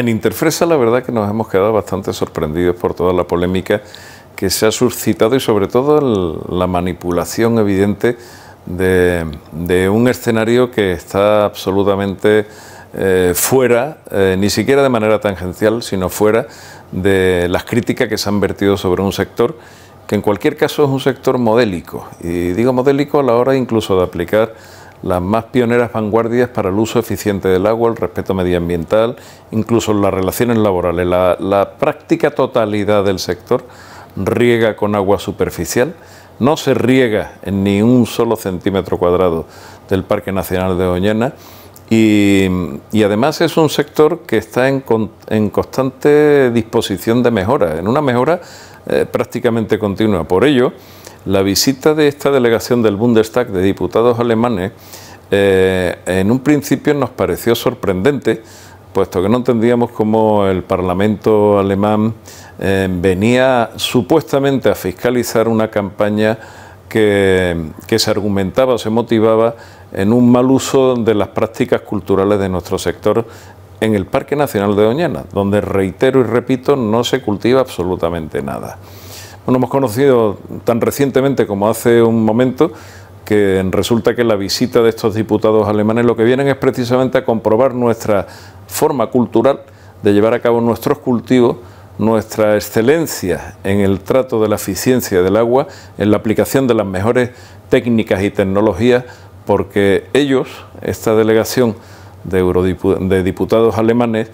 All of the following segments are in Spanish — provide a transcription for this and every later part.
En Interfresa la verdad que nos hemos quedado bastante sorprendidos por toda la polémica que se ha suscitado y sobre todo la manipulación evidente de, un escenario que está absolutamente eh, fuera, eh, ni siquiera de manera tangencial, sino fuera de las críticas que se han vertido sobre un sector que en cualquier caso es un sector modélico. Y digo modélico a la hora incluso de aplicar las más pioneras vanguardias para el uso eficiente del agua, el respeto medioambiental, incluso las relaciones laborales. La, práctica totalidad del sector riega con agua superficial, no se riega en ni un solo centímetro cuadrado del Parque Nacional de Doñana y, además es un sector que está en, constante disposición de mejora, en una mejora eh, prácticamente continua. Por ello, la visita de esta delegación del Bundestag de diputados alemanes eh, en un principio nos pareció sorprendente, puesto que no entendíamos cómo el Parlamento alemán eh, venía supuestamente a fiscalizar una campaña que, que, se argumentaba o se motivaba en un mal uso de las prácticas culturales de nuestro sector en el Parque Nacional de Doñana, donde reitero y repito, no se cultiva absolutamente nada. Bueno, hemos conocido tan recientemente como hace un momento que resulta que la visita de estos diputados alemanes lo que vienen es precisamente a comprobar nuestra forma cultural de llevar a cabo nuestros cultivos, nuestra excelencia en el trato de la eficiencia del agua, en la aplicación de las mejores técnicas y tecnologías, porque ellos, esta delegación de, diputados alemanes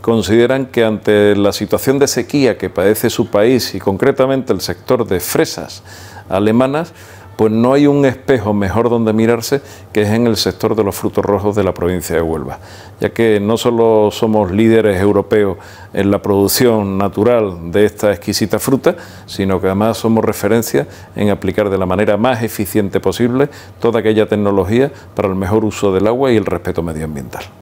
consideran que ante la situación de sequía que padece su país y concretamente el sector de fresas alemanas, pues no hay un espejo mejor donde mirarse que es en el sector de los frutos rojos de la provincia de Huelva, ya que no solo somos líderes europeos en la producción natural de esta exquisita fruta, sino que además somos referencia en aplicar de la manera más eficiente posible toda aquella tecnología para el mejor uso del agua y el respeto medioambiental.